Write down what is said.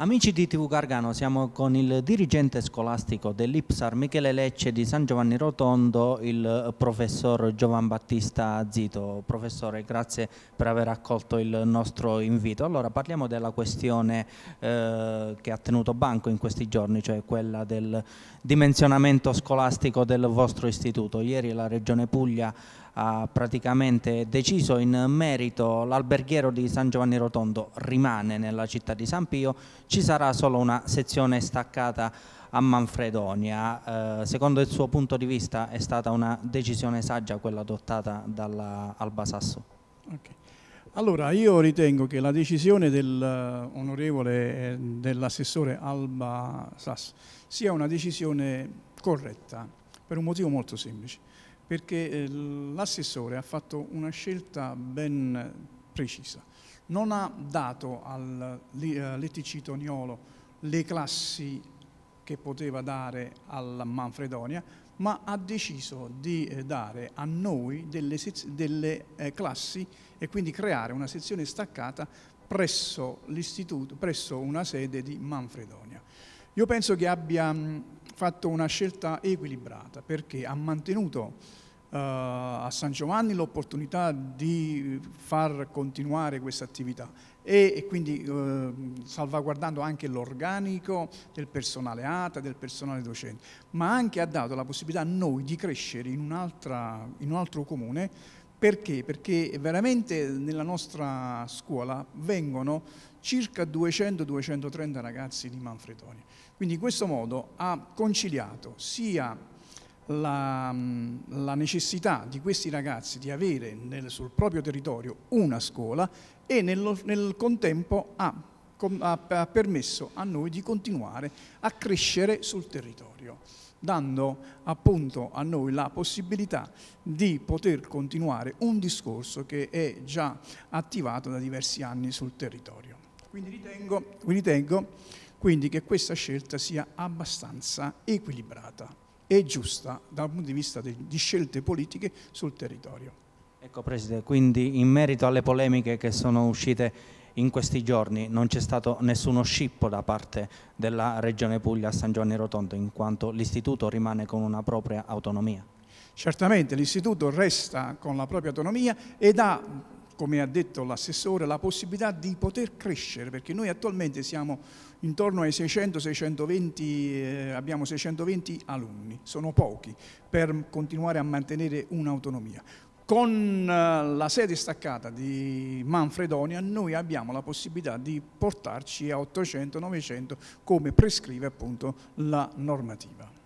Amici di TV Gargano, siamo con il dirigente scolastico dell'Ipsar Michele Lecce di San Giovanni Rotondo, il professor Giovan Battista Zito. Professore, grazie per aver accolto il nostro invito. Allora, parliamo della questione eh, che ha tenuto banco in questi giorni, cioè quella del dimensionamento scolastico del vostro istituto. Ieri la Regione Puglia ha praticamente deciso in merito l'alberghiero di San Giovanni Rotondo rimane nella città di San Pio, ci sarà solo una sezione staccata a Manfredonia. Eh, secondo il suo punto di vista è stata una decisione saggia quella adottata dall'Alba Sasso. Okay. Allora, io ritengo che la decisione dell'onorevole eh, eh, dell'assessore Alba Sasso sia una decisione corretta per un motivo molto semplice, perché eh, l'assessore ha fatto una scelta ben precisa, non ha dato all'etticito eh, Niolo le classi che poteva dare alla Manfredonia, ma ha deciso di eh, dare a noi delle, delle classi e quindi creare una sezione staccata presso, presso una sede di Manfredonia. Io penso che abbia fatto una scelta equilibrata perché ha mantenuto Uh, a San Giovanni l'opportunità di far continuare questa attività e, e quindi uh, salvaguardando anche l'organico del personale ATA, del personale docente, ma anche ha dato la possibilità a noi di crescere in, in un altro comune perché? Perché veramente nella nostra scuola vengono circa 200-230 ragazzi di Manfredonia. Quindi in questo modo ha conciliato sia la, la necessità di questi ragazzi di avere nel, sul proprio territorio una scuola e nel, nel contempo ha ha permesso a noi di continuare a crescere sul territorio, dando appunto a noi la possibilità di poter continuare un discorso che è già attivato da diversi anni sul territorio. Quindi ritengo, ritengo quindi che questa scelta sia abbastanza equilibrata e giusta dal punto di vista di scelte politiche sul territorio. Ecco Presidente, quindi in merito alle polemiche che sono uscite in questi giorni non c'è stato nessuno scippo da parte della Regione Puglia a San Giovanni Rotondo, in quanto l'Istituto rimane con una propria autonomia. Certamente l'Istituto resta con la propria autonomia ed ha come ha detto l'assessore, la possibilità di poter crescere, perché noi attualmente siamo intorno ai 600-620, eh, abbiamo 620 alunni, sono pochi per continuare a mantenere un'autonomia con eh, la sede staccata di Manfredonia noi abbiamo la possibilità di portarci a 800-900 come prescrive appunto la normativa.